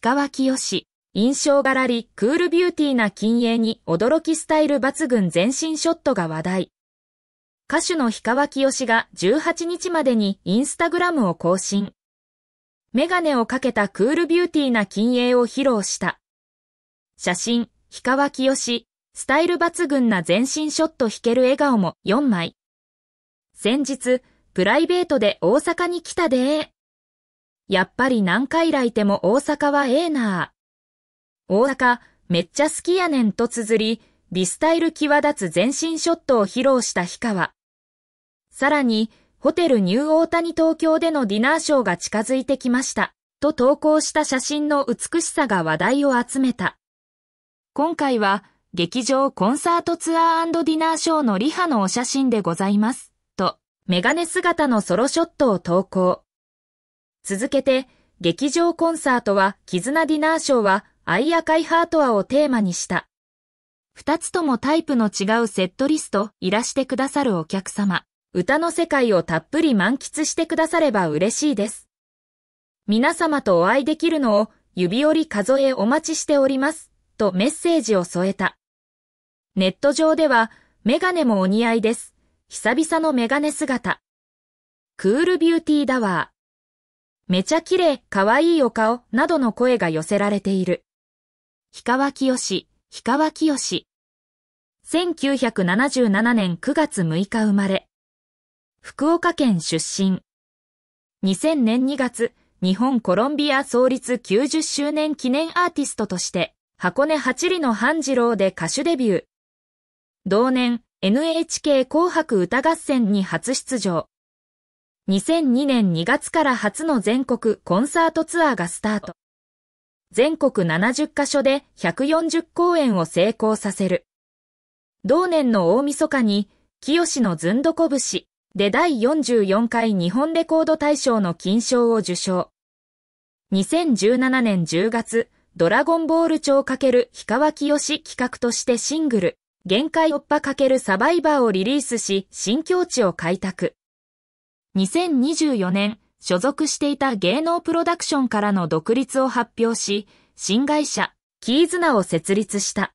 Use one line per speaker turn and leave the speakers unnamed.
氷川きよし、印象がらりクールビューティーな禁煙に驚きスタイル抜群全身ショットが話題。歌手の氷川きよしが18日までにインスタグラムを更新。メガネをかけたクールビューティーな禁煙を披露した。写真、氷川きよし、スタイル抜群な全身ショット弾ける笑顔も4枚。先日、プライベートで大阪に来たでやっぱり何回来ても大阪はええな大阪、めっちゃ好きやねんと綴り、リスタイル際立つ全身ショットを披露した氷川。さらに、ホテルニューオータニ東京でのディナーショーが近づいてきました。と投稿した写真の美しさが話題を集めた。今回は、劇場コンサートツアーディナーショーのリハのお写真でございます。と、メガネ姿のソロショットを投稿。続けて、劇場コンサートは、絆ディナーショーは、アイアカイハートアをテーマにした。二つともタイプの違うセットリスト、いらしてくださるお客様。歌の世界をたっぷり満喫してくだされば嬉しいです。皆様とお会いできるのを指折り数えお待ちしております、とメッセージを添えた。ネット上では、メガネもお似合いです。久々のメガネ姿。クールビューティーダワー。めちゃ綺麗、かわいいお顔、などの声が寄せられている。氷川きよし、氷川きよし。1977年9月6日生まれ。福岡県出身。2000年2月、日本コロンビア創立90周年記念アーティストとして、箱根八里の半次郎で歌手デビュー。同年、NHK 紅白歌合戦に初出場。2002年2月から初の全国コンサートツアーがスタート。全国70カ所で140公演を成功させる。同年の大晦日に、清のずんどこ節で第44回日本レコード大賞の金賞を受賞。2017年10月、ドラゴンボール超×氷川清企画としてシングル、限界突破×サバイバーをリリースし、新境地を開拓。2024年、所属していた芸能プロダクションからの独立を発表し、新会社、キーズナを設立した。